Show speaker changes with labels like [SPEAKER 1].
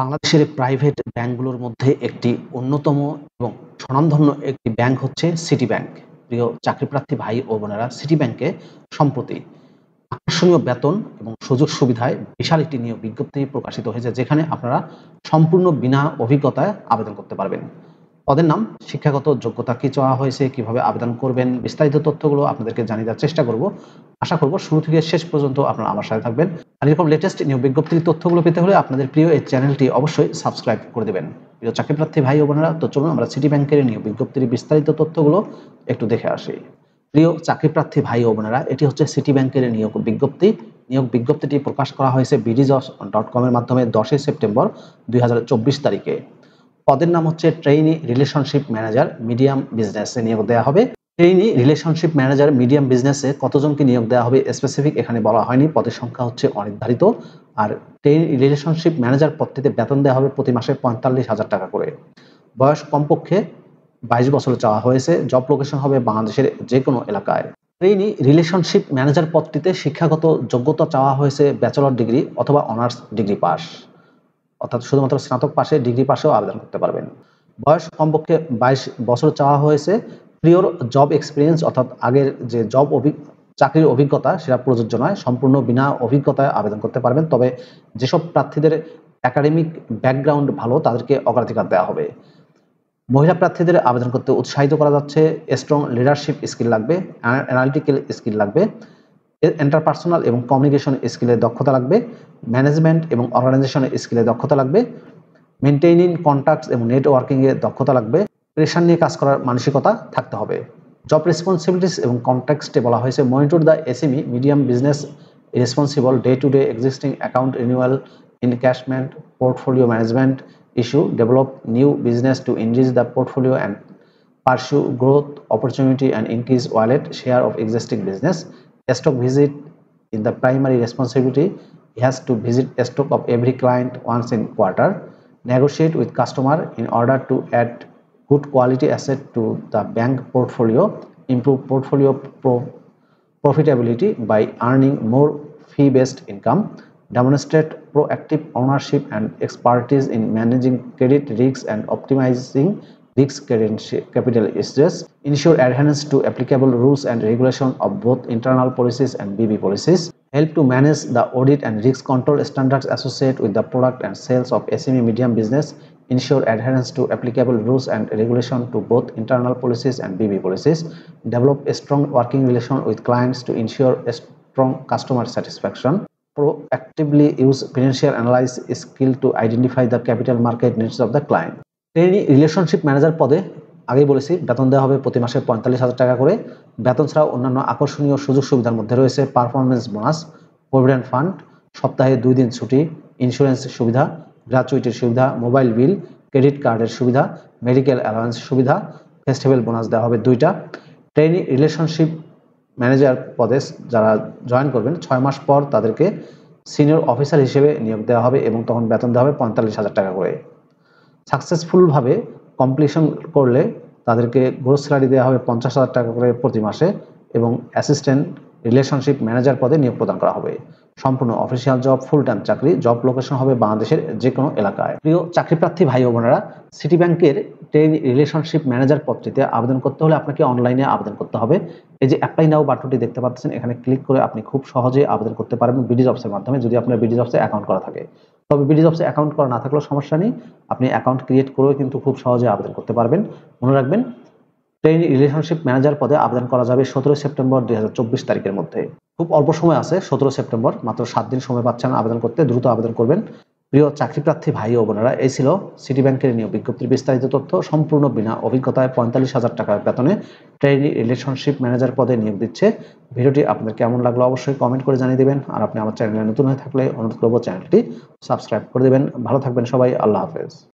[SPEAKER 1] বাংলাদেশের প্রাইভেট ব্যাংকগুলোর মধ্যে একটি অন্যতম এবং স্বনামধন্য একটি ব্যাংক হচ্ছে সিটি ব্যাংক প্রিয় চাকরিপ্রার্থী ভাই ও বোনেরা সিটি ব্যাংকে সম্প্রতি আকর্ষণীয় বেতন এবং সুযোগ সুবিধায় বিশাল একটি নিয়োগ বিজ্ঞপ্তি প্রকাশিত হয়েছে যেখানে আপনারা সম্পূর্ণ বিনা অভিজ্ঞতায় আবেদন করতে পারবেন পদের নাম শিক্ষাগত যোগ্যতা কি চাওয়া হয়েছে কিভাবে আবেদন করবেন বিস্তারিত তথ্যগুলো আপনাদেরকে জানিয়ে দেওয়ার চেষ্টা করব আশা করব শুরু থেকে শেষ পর্যন্ত আপনারা আমার সাথে থাকবেন আর এরকম লেটেস্ট নিয়োগ বিজ্ঞপ্তির তথ্যগুলো পেতে হলে আপনাদের প্রিয় এই চ্যানেলটি অবশ্যই সাবস্ক্রাইব করে দেবেন প্রিয় চাকরি প্রার্থী ভাই ও বোনেরা তো চলুন আমরা সিটি ব্যাংকের নিয়োগ বিজ্ঞপ্তির বিস্তারিত তথ্যগুলো একটু দেখে আসি প্রিয় চাকরি প্রার্থী ভাই ও বোনেরা এটি হচ্ছে সিটি ব্যাংকের নিয়োগ বিজ্ঞপ্তি নিয়োগ বিজ্ঞপ্তিটি প্রকাশ করা হয়েছে বিডিজস ডট কমের মাধ্যমে দশই সেপ্টেম্বর দুই তারিখে পদের নাম হচ্ছে ট্রেইনি রিলেশনশিপ ম্যানেজার মিডিয়াম বিজনেসে নিয়োগ দেওয়া হবে ট্রেইনি রিলেশনশিপ ম্যানেজার মিডিয়াম বিজনেসে কতজনকে নিয়োগ দেওয়া হবে স্পেসিফিক এখানে বলা হয়নি পদের সংখ্যা হচ্ছে অনির্ধারিত আর ট্রেইনি রিলেশনশিপ ম্যানেজার পদটিতে বেতন দেওয়া হবে প্রতি মাসে পঁয়তাল্লিশ হাজার টাকা করে বয়স কমপক্ষে বাইশ বছর চাওয়া হয়েছে জব লোকেশন হবে বাংলাদেশের যে কোনো এলাকায় ট্রেইনি রিলেশনশিপ ম্যানেজার পদটিতে শিক্ষাগত যোগ্যতা চাওয়া হয়েছে ব্যাচেলর ডিগ্রি অথবা অনার্স ডিগ্রি পাস অর্থাৎ শুধুমাত্র স্নাতক পাশে ডিগ্রি পাশেও আবেদন করতে পারবেন বয়স কমপক্ষে বাইশ বছর চাওয়া হয়েছে প্রিয়র জব এক্সপিরিয়েন্স অর্থাৎ আগের যে জব চাকরির অভিজ্ঞতা সেটা প্রযোজ্য নয় সম্পূর্ণ বিনা অভিজ্ঞতায় আবেদন করতে পারবেন তবে যেসব প্রার্থীদের একাডেমিক ব্যাকগ্রাউন্ড ভালো তাদেরকে অগ্রাধিকার দেওয়া হবে মহিলা প্রার্থীদের আবেদন করতে উৎসাহিত করা যাচ্ছে স্ট্রং লিডারশিপ স্কিল লাগবে অ্যানালিটিক্যাল স্কিল লাগবে ইন্টারপার্সোনাল এবং কমিউনিকেশন স্কিলে দক্ষতা লাগবে ম্যানেজমেন্ট এবং অর্গানাইজেশনের স্কিলে দক্ষতা লাগবে মেনটেইনিং কন্ট্যাক্টস এবং নেটওয়ার্কিংয়ে দক্ষতা লাগবে প্রেশার নিয়ে কাজ করার মানসিকতা থাকতে হবে জব রেসপন্সিবিলিটিস এবং কন্ট্যাক্টসটি বলা হয়েছে monitor the SME medium business responsible day to day existing account renewal encashment portfolio management issue develop new business to increase the portfolio and pursue growth opportunity and increase wallet share of existing business stock visit in the primary responsibility he has to visit stock of every client once in quarter negotiate with customer in order to add good quality asset to the bank portfolio improve portfolio pro profitability by earning more fee based income demonstrate proactive ownership and expertise in managing credit risks and optimizing risk capital stress, ensure adherence to applicable rules and regulation of both internal policies and BB policies, help to manage the audit and risk control standards associated with the product and sales of SME medium business, ensure adherence to applicable rules and regulation to both internal policies and BB policies, develop a strong working relation with clients to ensure a strong customer satisfaction, proactively use financial analysis skill to identify the capital market needs of the client. Training relationship manager পদে আগেই বলেছি বেতন দেওয়া হবে প্রতি মাসে পঁয়তাল্লিশ হাজার টাকা করে বেতন ছাড়া অন্যান্য আকর্ষণীয় সুযোগ সুবিধার মধ্যে রয়েছে পারফরমেন্স বোনাস প্রভিডেন্ট ফান্ড সপ্তাহে দুই দিন ছুটি ইন্স্যুরেন্স সুবিধা গ্র্যাচুইটির সুবিধা মোবাইল বিল ক্রেডিট কার্ডের সুবিধা মেডিকেল অ্যালাউন্স সুবিধা ফেস্টিভ্যাল বোনাস দেওয়া হবে দুইটা ট্রেনিং রিলেশনশিপ ম্যানেজার পদে যারা জয়েন করবেন ছয় মাস পর তাদেরকে সিনিয়র অফিসার হিসেবে নিয়োগ দেওয়া হবে এবং তখন বেতন দেওয়া হবে পঁয়তাল্লিশ হাজার টাকা করে সাকসেসফুলভাবে কমপ্লিশন করলে তাদেরকে গ্রোথ স্যালারি দেওয়া হবে পঞ্চাশ হাজার টাকা করে প্রতি মাসে এবং অ্যাসিস্ট্যান্ট রিলেশনশিপ ম্যানেজার পদে নিয়োগ প্রদান করা হবে সম্পূর্ণ অফিসিয়াল জব ফুল টাইম চাকরি জব লোকেশন হবে বাংলাদেশের যে কোনো এলাকায় প্রিয় চাকরিপ্রার্থী ভাই ও বোনেরা সিটি ব্যাংকের ট্রেন রিলেশনশিপ ম্যানেজার পদটিতে আবেদন করতে হলে আপনাকে অনলাইনে আবেদন করতে হবে এই যে অ্যাপ্লাই নাও বাটনটি দেখতে পাচ্ছেন এখানে ক্লিক করে আপনি খুব সহজে আবেদন করতে পারবেন বিডি জবসের মাধ্যমে যদি আপনার বিডি জবসে অ্যাকাউন্ট করা থাকে তবে বিডিজবসে অ্যাকাউন্ট করা না থাকলেও সমস্যা নেই আপনি অ্যাকাউন্ট ক্রিয়েট করেও কিন্তু খুব সহজে আবেদন করতে পারবেন মনে রাখবেন ট্রেন রিলেশনশিপ ম্যানেজার পদে আবেদন করা যাবে সতেরো সেপ্টেম্বর দুই তারিখের মধ্যে খুব অল্প সময় আছে সতেরো সেপ্টেম্বর মাত্র সাত দিন সময় পাচ্ছেন আবেদন করতে দ্রুত আবেদন করবেন প্রিয় চাকরি প্রার্থী ভাই ও বোনেরা এই ছিল সিটি ব্যাংকের নিয়োগ বিজ্ঞপ্তির বিস্তারিত তথ্য সম্পূর্ণ বিনা অভিজ্ঞতায় পঁয়তাল্লিশ হাজার টাকার বেতনে ট্রেনি রিলেশনশিপ ম্যানেজার পদে নিয়োগ দিচ্ছে ভিডিওটি আপনাদের কেমন লাগলো অবশ্যই কমেন্ট করে জানিয়ে দেবেন আর আপনি আমার চ্যানেলে নতুন হয়ে থাকলে অনুরোধ করবো চ্যানেলটি সাবস্ক্রাইব করে দেবেন ভালো থাকবেন সবাই আল্লাহ হাফেজ